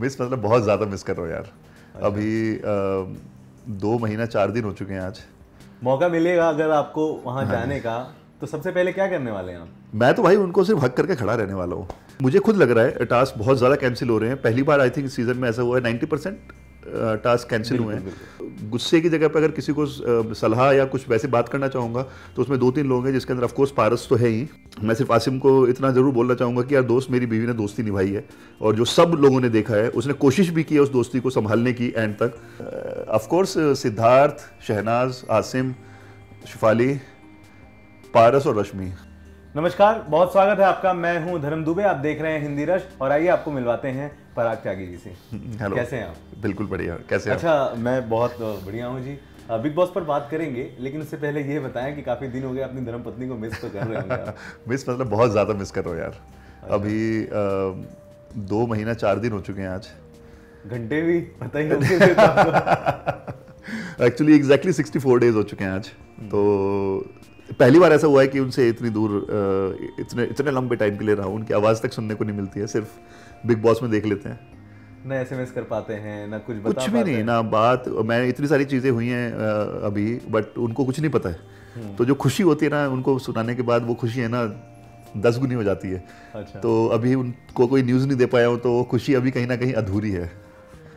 Miss मतलब बहुत ज़्यादा मिस कर रहा हूँ यार अच्छा। अभी आ, दो महीना चार दिन हो चुके हैं आज मौका मिलेगा अगर आपको वहाँ हाँ, हाँ। जाने का तो सबसे पहले क्या करने वाले हैं आप मैं तो भाई उनको सिर्फ हक करके खड़ा रहने वाला हूँ मुझे खुद लग रहा है टास्क बहुत ज़्यादा कैंसिल हो रहे हैं पहली बार आई थिंक सीजन में ऐसा हुआ है नाइन्टी परसेंट टास्क कैंसिल हुए हैं गुस्से की जगह पर अगर किसी को सलाह या कुछ वैसे बात करना चाहूँगा तो उसमें दो तीन लोग हैं जिसके अंदर ऑफकोर्स पारस तो है ही मैं सिर्फ आसिम को इतना ज़रूर बोलना चाहूँगा कि यार दोस्त मेरी बीवी ने दोस्ती निभाई है और जो सब लोगों ने देखा है उसने कोशिश भी की है उस दोस्ती को संभालने की एंड तक ऑफकोर्स सिद्धार्थ शहनाज आसिम शिफाली पारस और रश्मि नमस्कार बहुत स्वागत है आपका मैं हूं धर्म दुबे आप देख रहे हैं हिंदी रश और आइए आपको मिलवाते हैं पराग त्यागी जी से हेलो कैसे हैं आप बिल्कुल बढ़िया कैसे अच्छा आप? मैं बहुत बढ़िया हूँ जी बिग बॉस पर बात करेंगे लेकिन उससे पहले ये बताएं कि काफ़ी दिन हो गए अपनी धर्मपत्नी को मिस तो कर रहे हैं मिस मतलब बहुत ज़्यादा मिस कर रहे हो यार अच्छा। अभी आ, दो महीना चार दिन हो चुके हैं आज घंटे भी पता ही होंगे actually exactly sixty four days हो चुके हैं आज हम्म। तो पहली बार ऐसा हुआ है कि उनसे इतनी दूर इतने इतने लंबे टाइम के लिए रहा हूँ उनकी आवाज़ तक सुनने को नहीं मिलती है सिर्फ बिग बॉस में देख लेते हैं ना एसएमएस कर पाते हैं ना कुछ बता कुछ भी नहीं ना बात मैं इतनी सारी चीज़ें हुई हैं अभी बट उनको कुछ नहीं पता है हम्म। तो जो खुशी होती है ना उनको सुनाने के बाद वो खुशी है ना दस गुनी हो जाती है अच्छा। तो अभी उनको कोई न्यूज़ नहीं दे पाया हूँ तो वो खुशी अभी कहीं ना कहीं अधूरी है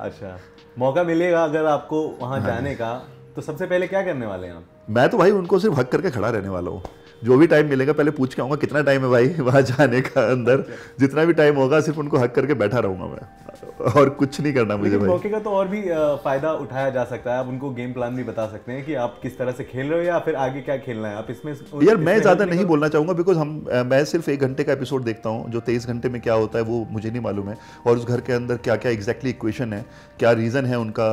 अच्छा मौका मिलेगा अगर आपको वहाँ जाने का तो सबसे पहले क्या करने वाले हैं आप मैं तो भाई उनको सिर्फ हक करके खड़ा रहने वाला हूँ जो भी टाइम मिलेगा पहले पूछ के आऊँगा कितना टाइम है भाई वहाँ जाने का अंदर जितना भी टाइम होगा सिर्फ उनको हक करके बैठा रहूँगा मैं और कुछ नहीं करना मुझे भाई मौके का तो और भी फायदा उठाया जा सकता है आप उनको गेम प्लान भी बता सकते हैं कि आप किस तरह से खेल रहे हो या फिर आगे क्या खेलना है आप इसमें यार इस मैं ज्यादा नहीं बोलना चाहूंगा बिकॉज हम मैं सिर्फ एक घंटे का एपिसोड देखता हूँ जो तेईस घंटे में क्या होता है वो मुझे नहीं मालूम है और उस घर के अंदर क्या क्या एग्जैक्टली इक्वेशन है क्या रीज़न है उनका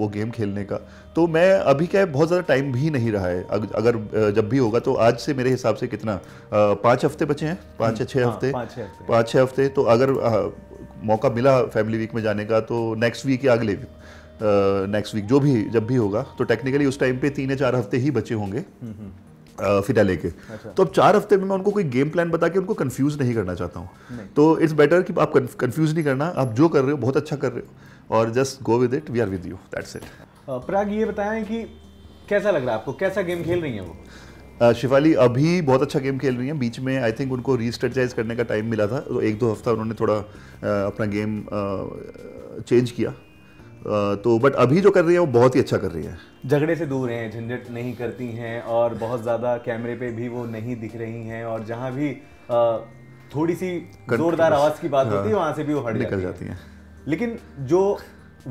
वो गेम खेलने का तो मैं अभी क्या है बहुत ज़्यादा टाइम भी नहीं रहा है अगर जब भी होगा तो आज से मेरे हिसाब से कितना पाँच हफ्ते बचे हैं पाँच या छः हाँ, हफ्ते पाँच छः हफ्ते तो अगर मौका मिला फैमिली वीक में जाने का तो नेक्स्ट वीक या अगले वीक नेक्स्ट वीक जो भी जब भी होगा तो टेक्निकली उस टाइम पे तीन या चार हफ्ते ही बचे होंगे फिडा लेके अच्छा। तो अब चार हफ्ते में मैं उनको कोई गेम प्लान बता के उनको कंफ्यूज नहीं करना चाहता हूँ तो इट्स बेटर कि आप कंफ्यूज नहीं करना आप जो कर रहे हो बहुत अच्छा कर रहे हो और just go with it we are with you that's it प्राग ये बताएं कि कैसा लग रहा है आपको कैसा गेम खेल रही है वो शिफाली uh, अभी बहुत अच्छा गेम खेल रही हैं बीच में आई थिंक उनको रीस्ट्रेटाइज करने का टाइम मिला था तो एक दो हफ्ता उन्होंने थोड़ा uh, अपना गेम चेंज uh, किया तो बट अभी जो कर रही है वो बहुत ही अच्छा कर रही है झगड़े से दूर हैं झंझट नहीं करती हैं और बहुत ज़्यादा कैमरे पे भी वो नहीं दिख रही हैं और जहाँ भी थोड़ी सी जोरदार आवाज़ की बात होती है हाँ, वहाँ से भी वो हट निकल जाती हैं लेकिन जो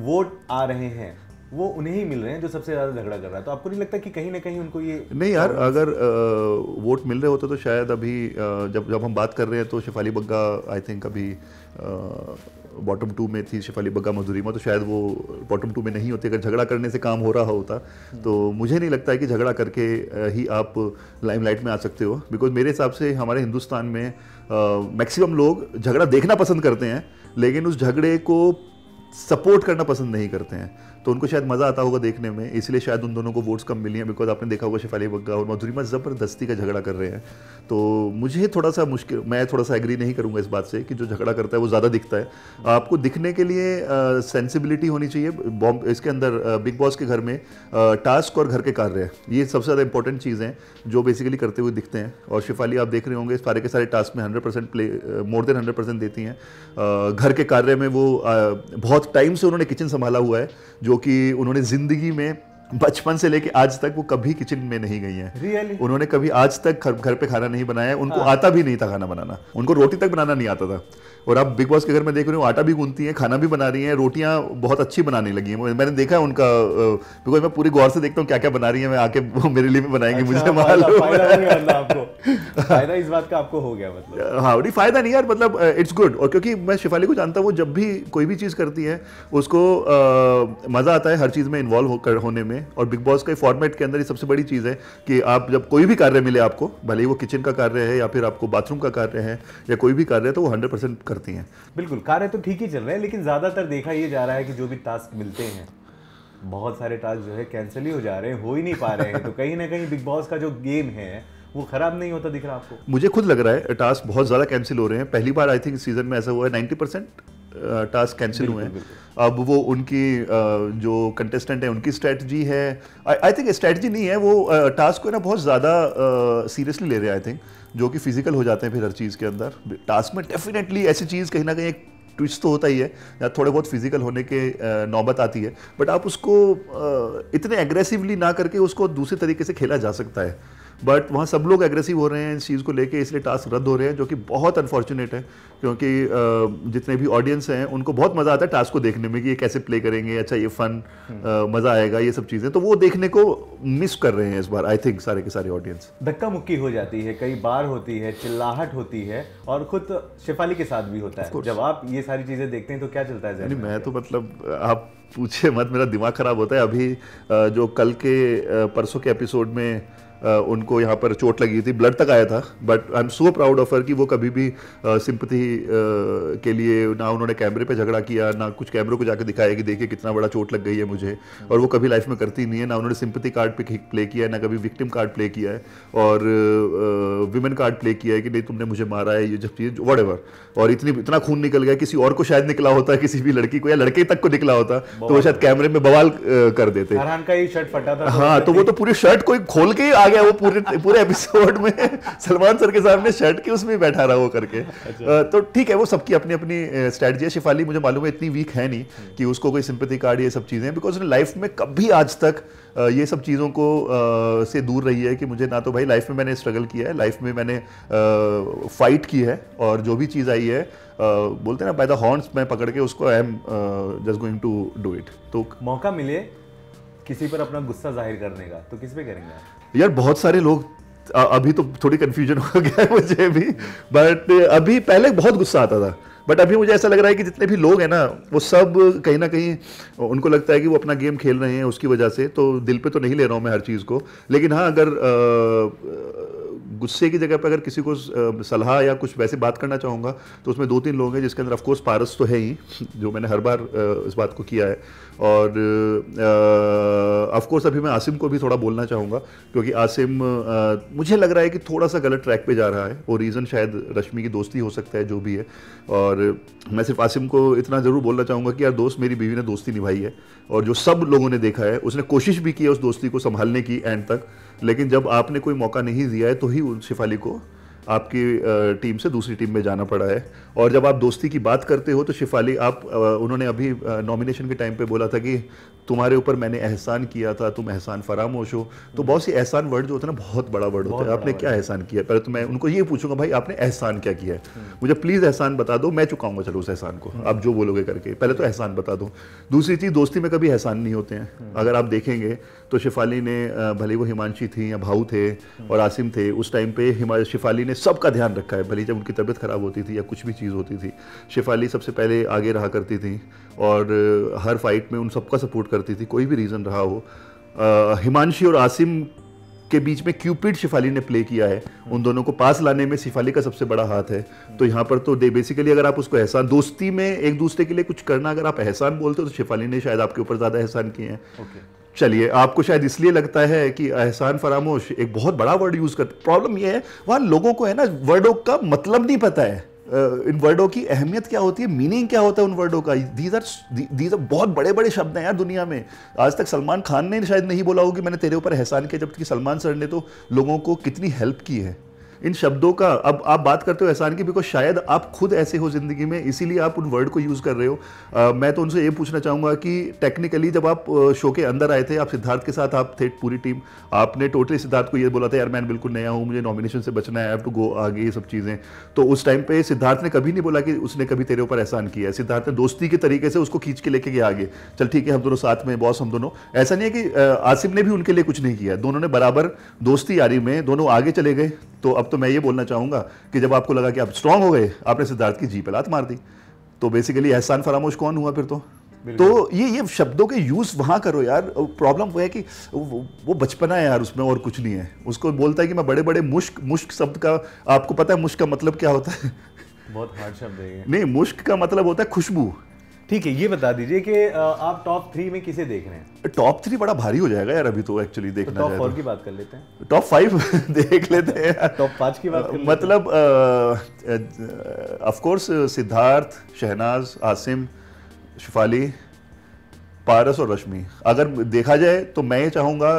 वोट आ रहे हैं वो उन्हें ही मिल रहे हैं जो सबसे ज़्यादा झगड़ा कर रहा है तो आपको नहीं लगता कि कहीं ना कहीं उनको ये नहीं यार अगर आ, वोट मिल रहे होते तो शायद अभी आ, जब जब हम बात कर रहे हैं तो शिफाली बग्गा आई थिंक अभी बॉटम टू में थी शिफाली बग्गा में तो शायद वो बॉटम टू में नहीं होती अगर झगड़ा करने से काम हो रहा होता तो मुझे नहीं लगता है कि झगड़ा करके ही आप लाइमलाइट में आ सकते हो बिकॉज मेरे हिसाब से हमारे हिंदुस्तान में मैक्सिमम लोग झगड़ा देखना पसंद करते हैं लेकिन उस झगड़े को सपोर्ट करना पसंद नहीं करते हैं तो उनको शायद मज़ा आता होगा देखने में इसलिए शायद उन दोनों को वोट्स कम मिली हैं बिकॉज आपने देखा होगा शिफाली बग्गा और मधुरिमा ज़बरदस्ती का झगड़ा कर रहे हैं तो मुझे थोड़ा सा मुश्किल मैं थोड़ा सा एग्री नहीं करूंगा इस बात से कि जो झगड़ा करता है वो ज़्यादा दिखता है आपको दिखने के लिए सेंसिबिलिटी होनी चाहिए बॉम्ब इसके अंदर बिग बॉस के घर में टास्क और घर के कार्य ये सबसे ज़्यादा इंपॉर्टेंट चीज़ है जो बेसिकली करते हुए दिखते हैं और शिफाली आप देख रहे होंगे सारे के सारे टास्क में hundred percent play more than hundred percent देती हैं घर के कार्य में वो बहुत टाइम से उन्होंने किचन संभाला हुआ है जो कि उन्होंने ज़िंदगी में बचपन से लेके आज तक वो कभी किचन में नहीं गई हैं really? उन्होंने कभी आज तक घर पे खाना नहीं बनाया उनको हाँ. आता भी नहीं था खाना बनाना उनको रोटी तक बनाना नहीं आता था और अब बिग बॉस के घर में देख रही हूँ आटा भी गूंती है खाना भी बना रही है रोटियां बहुत अच्छी बनाने लगी हैं मैंने देखा है उनका बिकॉज मैं पूरी गौर से देखता हूँ क्या क्या बना रही है मैं आके वो मेरे लिए भी अच्छा, मुझे फायदा इस बात का आपको हो गया मतलब हाँ नहीं फायदा नहीं यार मतलब इट्स गुड और क्योंकि मैं शिफाली को जानता हूँ वो जब भी कोई भी चीज़ करती है उसको मज़ा आता है हर चीज़ में इन्वॉल्व होने में में और बिग बॉस का फॉर्मेट के अंदर ये सबसे बड़ी चीज़ है कि आप जब कोई भी कार्य मिले आपको भले ही वो किचन का कार्य है या फिर आपको बाथरूम का कार्य है या कोई भी कार्य है तो वो हंड्रेड परसेंट करती हैं बिल्कुल कार्य तो ठीक ही चल रहे हैं लेकिन ज़्यादातर देखा ये जा रहा है कि जो भी टास्क मिलते हैं बहुत सारे टास्क जो है कैंसिल ही हो जा रहे हैं हो ही नहीं पा रहे हैं तो कहीं ना कहीं बिग बॉस का जो गेम है वो खराब नहीं होता दिख रहा आपको मुझे खुद लग रहा है टास्क बहुत ज़्यादा कैंसिल हो रहे हैं पहली बार आई थिंक सीजन में ऐसा हुआ है नाइन्टी परसेंट टास्क कैंसिल हुए हैं अब वो उनकी जो कंटेस्टेंट है उनकी स्ट्रेटजी है आई थिंक स्ट्रेटजी नहीं है वो टास्क को ना बहुत ज़्यादा सीरियसली ले रहे हैं आई थिंक जो कि फिजिकल हो जाते हैं फिर हर चीज़ के अंदर टास्क में डेफिनेटली ऐसी चीज़ कहीं ना कहीं एक ट्विच तो होता ही है या थोड़े बहुत फिजिकल होने के नौबत आती है बट आप उसको इतने एग्रेसिवली ना करके उसको दूसरे तरीके से खेला जा सकता है बट वहाँ सब लोग एग्रेसिव हो रहे हैं इस चीज़ को लेके इसलिए टास्क रद्द हो रहे हैं जो कि बहुत अनफॉर्चुनेट है क्योंकि जितने भी ऑडियंस हैं उनको बहुत मज़ा आता है टास्क को देखने में कि ये कैसे प्ले करेंगे अच्छा ये फ़न हम्म। मज़ा आएगा ये सब चीज़ें तो वो देखने को मिस कर रहे हैं इस बार आई थिंक सारे के सारे ऑडियंस धक्का मुक्की हो जाती है कई बार होती है चिल्लाहट होती है और खुद शिफाली के साथ भी होता है जब आप ये सारी चीज़ें देखते हैं तो क्या चलता है मैं तो मतलब आप पूछे मत मेरा दिमाग ख़राब होता है अभी जो कल के परसों के एपिसोड में उनको यहाँ पर चोट लगी थी ब्लड तक आया था but I am so proud of her कि वो कभी भी uh, के लिए ना उन्होंने कैमरे पे झगड़ा किया ना कुछ कैमरों को जाकर दिखाया कि देखिए कितना बड़ा चोट लग गई है मुझे और वो कभी लाइफ में करती नहीं है ना उन्होंने सिंपति कार्ड पे प्ले किया है ना कभी विक्टिम कार्ड प्ले किया है और वुमेन कार्ड प्ले किया है कि नहीं तुमने मुझे मारा है ये जब चीज़ वट और इतनी इतना खून निकल गया किसी और को शायद निकला होता है किसी भी लड़की को या लड़के तक को निकला होता तो वो शायद कैमरे में बवाल कर देते का ही शर्ट फटा था हाँ तो, तो वो तो पूरी शर्ट को खोल के आ आ गया वो पूरे पूरे एपिसोड में सलमान सर के सामने शर्ट के उसमें बैठा रहा वो करके अच्छा। तो ठीक है वो सबकी अपनी अपनी स्ट्रेटजी है शिफाली मुझे मालूम है इतनी वीक है नहीं कि उसको कोई सिंपति कार्ड ये सब चीज़ें बिकॉज उसने लाइफ में कभी आज तक ये सब चीज़ों को से दूर रही है कि मुझे ना तो भाई लाइफ में मैंने स्ट्रगल किया है लाइफ में मैंने फाइट की है और जो भी चीज़ आई है बोलते हैं ना बाय द हॉर्न्स मैं पकड़ के उसको I am just going to do it तो मौका मिले किसी पर अपना गुस्सा जाहिर करने का तो किस पे करेंगे यार बहुत सारे लोग अभी तो थोड़ी कन्फ्यूजन हो गया है मुझे भी बट अभी पहले बहुत गुस्सा आता था बट अभी मुझे ऐसा लग रहा है कि जितने भी लोग हैं ना वो सब कहीं ना कहीं उनको लगता है कि वो अपना गेम खेल रहे हैं उसकी वजह से तो दिल पे तो नहीं ले रहा हूँ मैं हर चीज़ को लेकिन हाँ अगर आ, गुस्से की जगह पर अगर किसी को सलाह या कुछ वैसे बात करना चाहूँगा तो उसमें दो तीन लोग हैं जिसके अंदर ऑफकोर्स पारस तो है ही जो मैंने हर बार इस बात को किया है और ऑफकोर्स अभी मैं आसिम को भी थोड़ा बोलना चाहूँगा क्योंकि आसिम मुझे लग रहा है कि थोड़ा सा गलत ट्रैक पर जा रहा है वो रीज़न शायद रश्मि की दोस्ती हो सकता है जो भी है और मैं सिर्फ आसिम को इतना ज़रूर बोलना चाहूँगा कि यार दोस्त मेरी बीवी ने दोस्ती निभाई है और जो सब लोगों ने देखा है उसने कोशिश भी की है उस दोस्ती को संभालने की एंड तक लेकिन जब आपने कोई मौका नहीं दिया है तो ही शिफाली को आपकी टीम से दूसरी टीम में जाना पड़ा है और जब आप दोस्ती की बात करते हो तो शिफाली आप उन्होंने अभी नॉमिनेशन के टाइम पे बोला था कि तुम्हारे ऊपर मैंने एहसान किया था तुम एहसान फरामोश हो तो बहुत सी एहसान वर्ड जो होता है ना बहुत बड़ा वर्ड होता है आपने क्या एहसान किया पहले तो मैं उनको ये पूछूंगा भाई आपने एहसान क्या किया है हम्म। मुझे प्लीज़ एहसान बता दो मैं चुकाऊंगा चलो उस एहसान को आप जो बोलोगे करके पहले तो एहसान बता दो दूसरी चीज़ दोस्ती में कभी एहसान नहीं होते हैं हम्म। अगर आप देखेंगे तो शिफाली ने भले वो हिमांशी थी या भाऊ थे हम्म। और आसिम थे उस टाइम पे शिफाली ने सबका ध्यान रखा है भले जब उनकी तबीयत ख़राब होती थी या कुछ भी चीज़ होती थी शिफाली सबसे पहले आगे रहा करती थी और हर फाइट में उन सबका सपोर्ट कर करती थी कोई भी रीज़न रहा हो हिमांशी और आसिम के बीच में क्यूपिड शिफाली ने प्ले किया है उन दोनों को पास लाने में शिफाली का सबसे बड़ा हाथ है तो यहाँ पर तो दे बेसिकली अगर आप उसको एहसान दोस्ती में एक दूसरे के लिए कुछ करना अगर आप एहसान बोलते हो तो शिफाली ने शायद आपके ऊपर ज़्यादा एहसान किए हैं चलिए आपको शायद इसलिए लगता है कि एहसान फरामोश एक बहुत बड़ा वर्ड यूज़ करते प्रॉब्लम यह है वहाँ लोगों को है ना वर्डों का मतलब नहीं पता है इन वर्डों की अहमियत क्या होती है मीनिंग क्या होता है उन वर्डों का दीज आर दीज आर बहुत बड़े बड़े शब्द हैं यार दुनिया में आज तक सलमान खान ने शायद नहीं बोला होगी कि मैंने तेरे ऊपर एहसान किया जबकि सलमान सर ने तो लोगों को कितनी हेल्प की है इन शब्दों का अब आप बात करते हो एहसान की बिकॉज शायद आप खुद ऐसे हो ज़िंदगी में इसीलिए आप उन वर्ड को यूज़ कर रहे हो आ, मैं तो उनसे ये पूछना चाहूँगा कि टेक्निकली जब आप शो के अंदर आए थे आप सिद्धार्थ के साथ आप थे पूरी टीम आपने टोटली सिद्धार्थ को ये बोला था यार मैं बिल्कुल नया हूँ मुझे नॉमिनेशन से बचना है हैव टू गो आगे ये सब चीज़ें तो उस टाइम पे सिद्धार्थ ने कभी नहीं बोला कि उसने कभी तेरे ऊपर एहसान किया है सिद्धार्थ ने दोस्ती के तरीके से उसको खींच के लेके गया आगे चल ठीक है हम दोनों साथ में बॉस हम दोनों ऐसा नहीं है कि आसिफ ने भी उनके लिए कुछ नहीं किया दोनों ने बराबर दोस्ती यारी में दोनों आगे चले गए तो अब तो मैं ये बोलना चाहूँगा कि जब आपको लगा कि आप स्ट्रांग हो गए आपने सिद्धार्थ की जी पे लात मार दी तो बेसिकली एहसान फरामोश कौन हुआ फिर तो तो ये ये शब्दों के यूज़ वहां करो यार प्रॉब्लम वो है कि वो बचपना है यार उसमें और कुछ नहीं है उसको बोलता है कि मैं बड़े बड़े मुश्क मुश्क शब्द का आपको पता है मुश्क का मतलब क्या होता है बहुत हार्ड शब्द है नहीं मुश्क का मतलब होता है खुशबू ठीक है ये बता दीजिए कि आप टॉप थ्री में किसे देख रहे हैं टॉप थ्री बड़ा भारी हो जाएगा यार अभी तो एक्चुअली देखना टॉप तो फोर तो। की बात कर लेते हैं टॉप फाइव देख लेते हैं टॉप पांच की बात कर मतलब ऑफ कोर्स सिद्धार्थ शहनाज आसिम शिफाली पारस और रश्मि अगर देखा जाए तो मैं ये चाहूंगा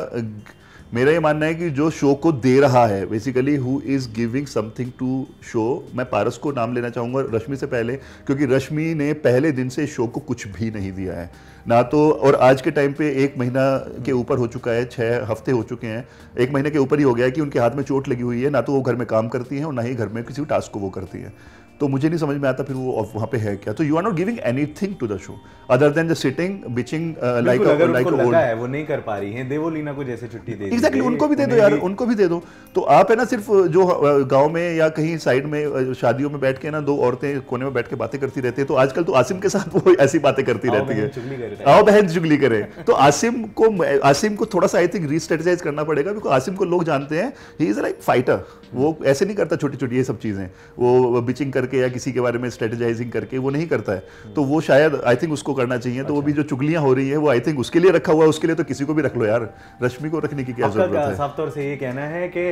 मेरा ये मानना है कि जो शो को दे रहा है basically who is giving something to show मैं पारस को नाम लेना चाहूँगा रश्मि से पहले क्योंकि रश्मि ने पहले दिन से शो को कुछ भी नहीं दिया है ना तो और आज के टाइम पे एक महीना के ऊपर हो चुका है छः हफ्ते हो चुके हैं एक महीने के ऊपर ही हो गया है कि उनके हाथ में चोट लगी हुई है ना तो वो घर में काम करती हैं और ना ही घर में किसी टास्क को वो करती हैं तो मुझे नहीं समझ में आता फिर वो वहाँ पे है क्या तो you are not giving anything to the show other than the sitting bitching like like है वो नहीं कर पा रही हैं लीना को जैसे छुट्टी दे एग्जैक्टली उनको भी दे दो यार उनको भी दे दो तो आप है ना सिर्फ uh, जो uh, गांव में या कहीं साइड में uh, शादियों में बैठ के ना दो औरतें कोने में बैठ के बातें करती रहती है तो आजकल तो आसिम के साथ वो ऐसी बातें करती रहती है आओ बहन जुगली करे तो आसिम को आसिम को थोड़ा सा आई थिंक रिस्ट्रेटेजाइज करना पड़ेगा बिकॉज आसिम को लोग जानते हैं ही इज लाइक फाइटर वो ऐसे नहीं करता छोटी छोटी ये सब चीज़ें वो बिचिंग करके करके या किसी के बारे में स्ट्रेटेजाइजिंग करके वो नहीं करता है तो वो शायद आई थिंक उसको करना चाहिए तो वो भी अच्छा। जो चुगलियां हो रही है वो आई थिंक उसके लिए रखा हुआ है उसके लिए तो किसी को भी रख लो यार रश्मि को रखने की क्या जरूरत है साफ तौर से ये कहना है कि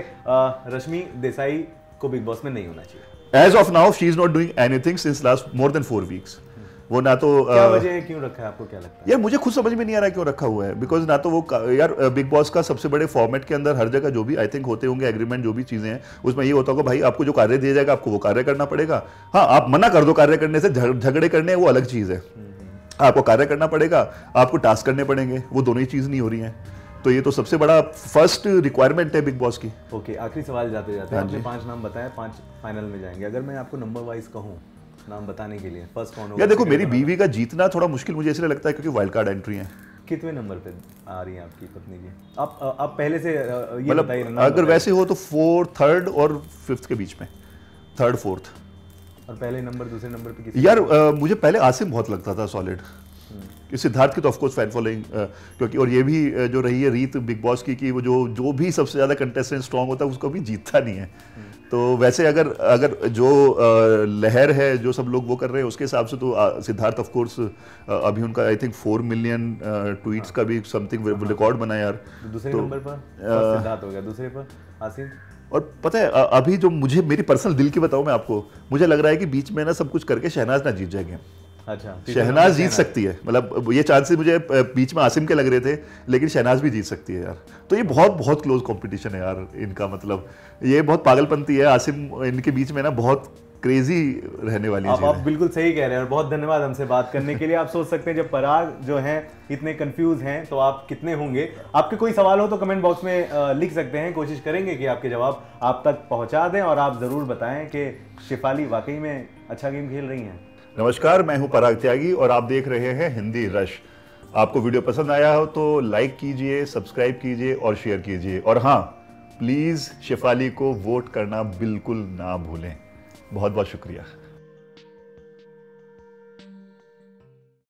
रश्मि देसाई को बिग बॉस में नहीं होना चाहिए as of now she is not doing anything since last more than four weeks वो ना तो क्या वजह है क्यों रखा है आपको क्या लगता है यार मुझे खुद समझ में नहीं आ रहा क्यों रखा हुआ है बिकॉज ना तो वो यार बिग बॉस का सबसे बड़े फॉर्मेट के अंदर हर जगह जो भी आई थिंक होते होंगे एग्रीमेंट जो भी चीज़ें हैं उसमें ये होता होगा भाई आपको जो कार्य दिया जाएगा आपको वो कार्य करना पड़ेगा हाँ आप मना कर दो कार्य करने से झगड़े करने वो अलग चीज़ है हम्म, हम्म। आपको कार्य करना पड़ेगा आपको टास्क करने पड़ेंगे वो दोनों ही चीज़ नहीं हो रही है तो ये तो सबसे बड़ा फर्स्ट रिक्वायरमेंट है बिग बॉस की ओके आखिरी सवाल जाते जाते हाँ आपने पांच नाम बताए पांच फाइनल में जाएंगे अगर मैं आपको नंबर वाइज कहूँ नाम बताने के लिए फर्स्ट कौन होगा देखो मेरी बीवी का जीतना थोड़ा मुश्किल मुझे इसलिए लगता है क्योंकि वाइल्ड कार्ड एंट्री है कितने नंबर पे आ रही है आपकी पत्नी की आप आप पहले से ये मतलब बताइए अगर वैसे हो तो फोर्थ थर्ड और फिफ्थ के बीच में थर्ड फोर्थ और पहले नंबर दूसरे नंबर पे किसी यार मुझे पहले आसिम बहुत लगता था हम्म। सॉलिड सिद्धार्थ की तो ऑफकोर्स फैन फॉलोइंग क्योंकि और ये भी जो रही है रीत बिग बॉस की कि वो जो जो भी सबसे ज़्यादा कंटेस्टेंट स्ट्रॉन्ग होता है उसको भी जीतता नहीं है हम्म। तो वैसे अगर अगर जो लहर है जो सब लोग वो कर रहे हैं उसके हिसाब से तो सिद्धार्थ ऑफ कोर्स अभी उनका I think four million tweets का भी समथिंग रिकॉर्ड बना यार तो दूसरे तो, नंबर पर सिद्धार्थ हो गया दूसरे पर आसिफ और पता है अभी जो मुझे मेरी पर्सनल दिल की बताऊं मैं आपको मुझे लग रहा है कि बीच में ना सब कुछ करके शहनाज ना जीत जाएंगे अच्छा तो शहनाज जीत सकती है मतलब ये चांसेस मुझे बीच में आसिम के लग रहे थे लेकिन शहनाज भी जीत सकती है यार तो ये बहुत बहुत क्लोज कंपटीशन है यार इनका मतलब ये बहुत पागलपंती है आसिम इनके बीच में ना बहुत क्रेजी रहने वाली आप, आप बिल्कुल सही कह रहे हैं और बहुत धन्यवाद हमसे बात करने के लिए आप सोच सकते हैं जब पराग जो हैं इतने कंफ्यूज हैं तो आप कितने होंगे आपके कोई सवाल हो तो कमेंट बॉक्स में लिख सकते हैं कोशिश करेंगे कि आपके जवाब आप तक पहुंचा दें और आप ज़रूर बताएं कि शिफाली वाकई में अच्छा गेम खेल रही हैं नमस्कार मैं हूं पराग त्यागी और आप देख रहे हैं हिंदी रश आपको वीडियो पसंद आया हो तो लाइक कीजिए सब्सक्राइब कीजिए और शेयर कीजिए और हाँ प्लीज़ शेफाली को वोट करना बिल्कुल ना भूलें बहुत बहुत शुक्रिया